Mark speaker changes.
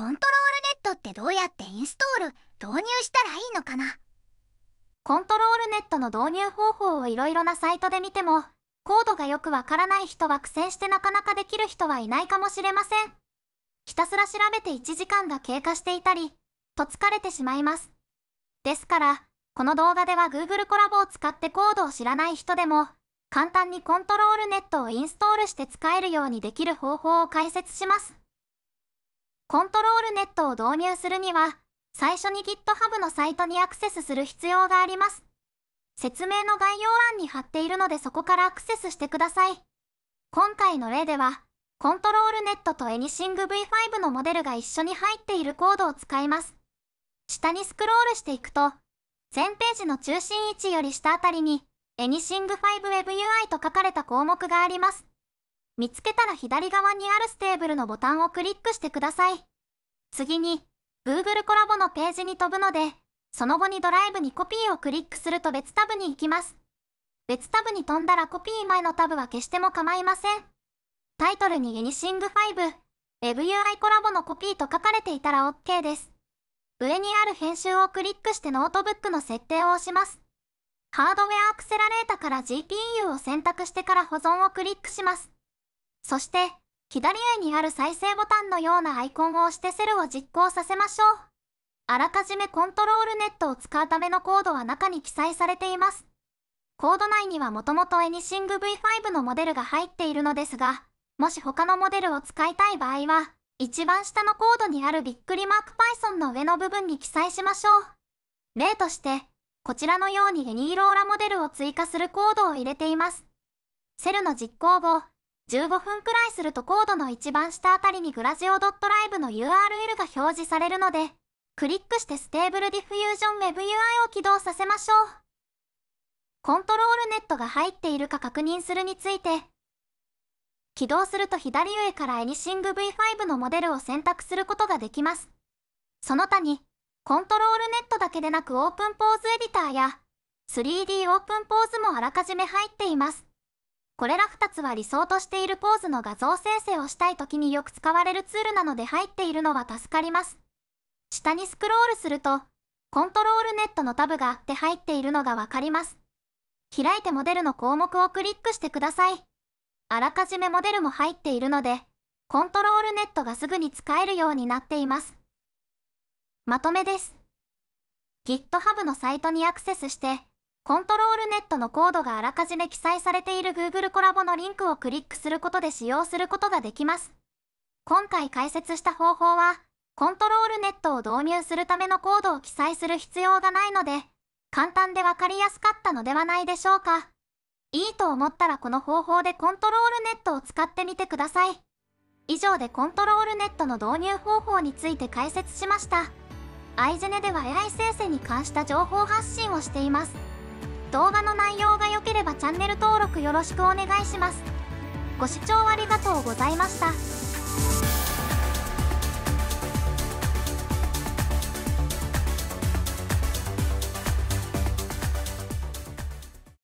Speaker 1: コントロールネットってどうやってインストール導入したらいいのかなコントロールネットの導入方法をいろいろなサイトで見てもコードがよくわからない人は苦戦してなかなかできる人はいないかもしれませんひたすら調べて1時間が経過していたりと疲れてしまいますですからこの動画では Google コラボを使ってコードを知らない人でも簡単にコントロールネットをインストールして使えるようにできる方法を解説しますコントロールネットを導入するには、最初に GitHub のサイトにアクセスする必要があります。説明の概要欄に貼っているのでそこからアクセスしてください。今回の例では、コントロールネットとエ n y ング i n g v 5のモデルが一緒に入っているコードを使います。下にスクロールしていくと、全ページの中心位置より下あたりにエ n y ング i n g v i e WebUI と書かれた項目があります。見つけたら左側にあるステーブルのボタンをクリックしてください。次に、Google コラボのページに飛ぶので、その後にドライブにコピーをクリックすると別タブに行きます。別タブに飛んだらコピー前のタブは消しても構いません。タイトルにユニシング5、WebUI コラボのコピーと書かれていたら OK です。上にある編集をクリックしてノートブックの設定を押します。ハードウェアアクセラレータから GPU を選択してから保存をクリックします。そして、左上にある再生ボタンのようなアイコンを押してセルを実行させましょう。あらかじめコントロールネットを使うためのコードは中に記載されています。コード内にはもともとエニシング V5 のモデルが入っているのですが、もし他のモデルを使いたい場合は、一番下のコードにあるビックリマーク Python の上の部分に記載しましょう。例として、こちらのようにエニーローラモデルを追加するコードを入れています。セルの実行を15分くらいするとコードの一番下あたりにグラジオ .live の URL が表示されるので、クリックしてステーブルディフュージョン WebUI を起動させましょう。コントロールネットが入っているか確認するについて、起動すると左上からエニシング V5 のモデルを選択することができます。その他に、コントロールネットだけでなくオープンポーズエディターや 3D オープンポーズもあらかじめ入っています。これら2つは理想としているポーズの画像生成をしたい時によく使われるツールなので入っているのは助かります。下にスクロールすると、コントロールネットのタブがあって入っているのがわかります。開いてモデルの項目をクリックしてください。あらかじめモデルも入っているので、コントロールネットがすぐに使えるようになっています。まとめです。GitHub のサイトにアクセスして、コントロールネットのコードがあらかじめ記載されている Google コラボのリンクをクリックすることで使用することができます。今回解説した方法は、コントロールネットを導入するためのコードを記載する必要がないので、簡単でわかりやすかったのではないでしょうか。いいと思ったらこの方法でコントロールネットを使ってみてください。以上でコントロールネットの導入方法について解説しました。アイジェネでは AI 生成に関した情報発信をしています。動画の内容が良ければチャンネル登録よろしくお願いしますご視聴ありがとうございました